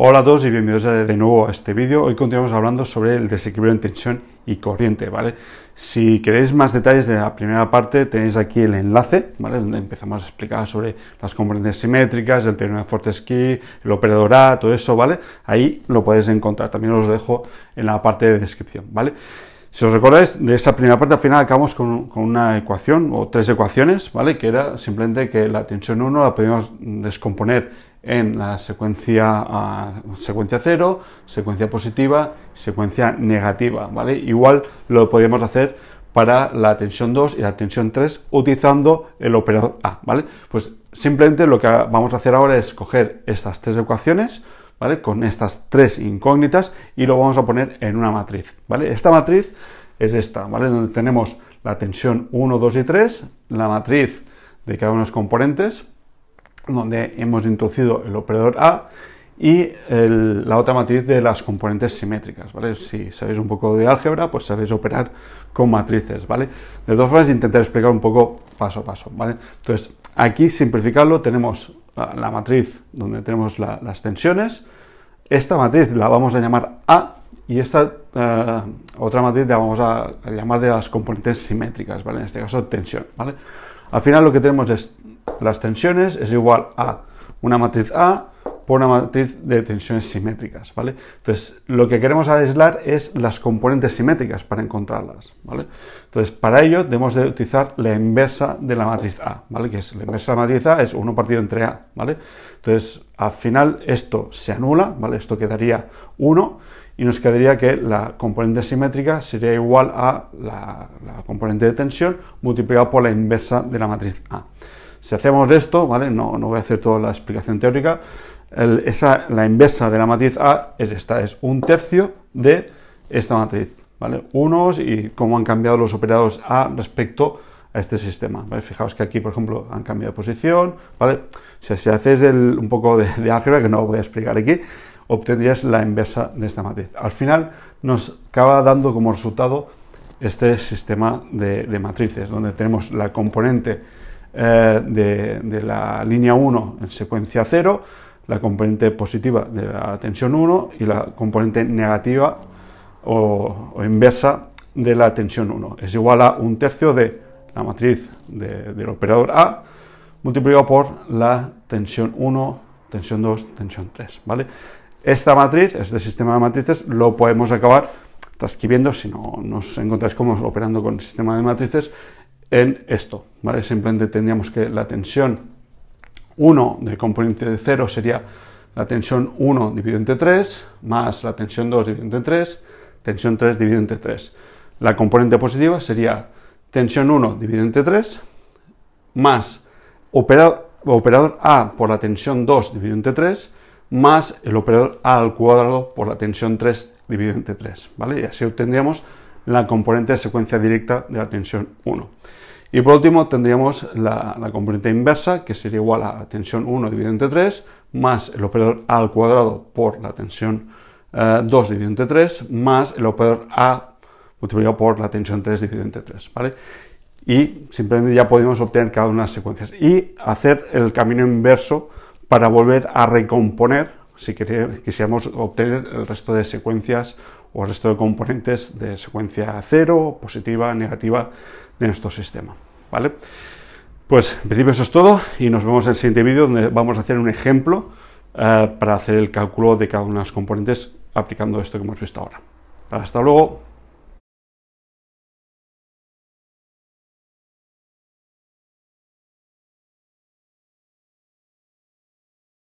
Hola a todos y bienvenidos de nuevo a este vídeo. Hoy continuamos hablando sobre el desequilibrio en tensión y corriente, ¿vale? Si queréis más detalles de la primera parte, tenéis aquí el enlace, ¿vale? Donde empezamos a explicar sobre las componentes simétricas, el teorema de Fortescue, el operador A, todo eso, ¿vale? Ahí lo podéis encontrar. También os lo dejo en la parte de descripción, ¿vale? Si os recordáis, de esa primera parte al final acabamos con, una ecuación o tres ecuaciones, ¿vale? Que era simplemente que la tensión 1 la podíamos descomponer en la secuencia, secuencia 0, secuencia positiva, secuencia negativa, ¿vale? Igual lo podíamos hacer para la tensión 2 y la tensión 3 utilizando el operador A, ¿vale? Pues simplemente lo que vamos a hacer ahora es coger estas tres ecuaciones, con estas tres incógnitas y lo vamos a poner en una matriz, ¿vale? Esta matriz es esta, ¿vale? Donde tenemos la tensión 1, 2 y 3, la matriz de cada uno de los componentes, donde hemos introducido el operador A y la otra matriz de las componentes simétricas, ¿vale? Si sabéis un poco de álgebra, pues sabéis operar con matrices, ¿vale? De todas formas, intentar explicar un poco paso a paso, ¿vale? Entonces, aquí simplificarlo, tenemos la, matriz donde tenemos las tensiones. Esta matriz la vamos a llamar A y esta eh, otra matriz la vamos a, llamar de las componentes simétricas, ¿vale? En este caso, tensión, ¿vale? Al final lo que tenemos es las tensiones es igual a una matriz A por una matriz de tensiones simétricas, ¿vale? Entonces, lo que queremos aislar es las componentes simétricas para encontrarlas, ¿vale? Entonces, para ello debemos de utilizar la inversa de la matriz A, ¿vale? Que es la inversa de la matriz A es 1 partido entre A, ¿vale? Entonces, al final esto se anula, ¿vale? Esto quedaría 1 y nos quedaría que la componente simétrica sería igual a la, componente de tensión multiplicada por la inversa de la matriz A. Si hacemos esto, ¿vale? No, no voy a hacer toda la explicación teórica, esa, la inversa de la matriz A es esta, es un tercio de esta matriz, ¿vale? Unos y cómo han cambiado los operadores A respecto a este sistema, Fijaos que aquí, por ejemplo, han cambiado de posición, ¿vale? si haces un poco de, álgebra, que no voy a explicar aquí, obtendrías la inversa de esta matriz. Al final nos acaba dando como resultado este sistema de, matrices, donde tenemos la componente eh, de, de la línea 1 en secuencia 0, la componente positiva de la tensión 1 y la componente negativa o, inversa de la tensión 1. Es igual a un tercio de la matriz del operador A multiplicado por la tensión 1, tensión 2, tensión 3. ¿vale? Esta matriz, este sistema de matrices, lo podemos acabar transcribiendo si no nos encontráis cómo operando con el sistema de matrices en esto. ¿vale? Simplemente tendríamos que la tensión 1 del componente de 0 sería la tensión 1 dividido entre 3, más la tensión 2 dividido entre 3, tensión 3 dividido entre 3. La componente positiva sería tensión 1 dividido entre 3, más operador, A por la tensión 2 dividido entre 3, más el operador A al cuadrado por la tensión 3 dividido entre 3, ¿vale? Y así obtendríamos la componente de secuencia directa de la tensión 1. Y por último tendríamos la, componente inversa, que sería igual a tensión 1 dividido entre 3, más el operador A al cuadrado por la tensión 2 eh, dividido entre 3, más el operador A multiplicado por la tensión 3 dividido entre 3, ¿vale? Y simplemente ya podemos obtener cada una de las secuencias y hacer el camino inverso para volver a recomponer si quisiéramos obtener el resto de secuencias o el resto de componentes de secuencia cero, positiva, negativa de nuestro sistema. ¿vale? Pues en principio eso es todo y nos vemos en el siguiente vídeo donde vamos a hacer un ejemplo eh, para hacer el cálculo de cada una de las componentes aplicando esto que hemos visto ahora. Hasta luego.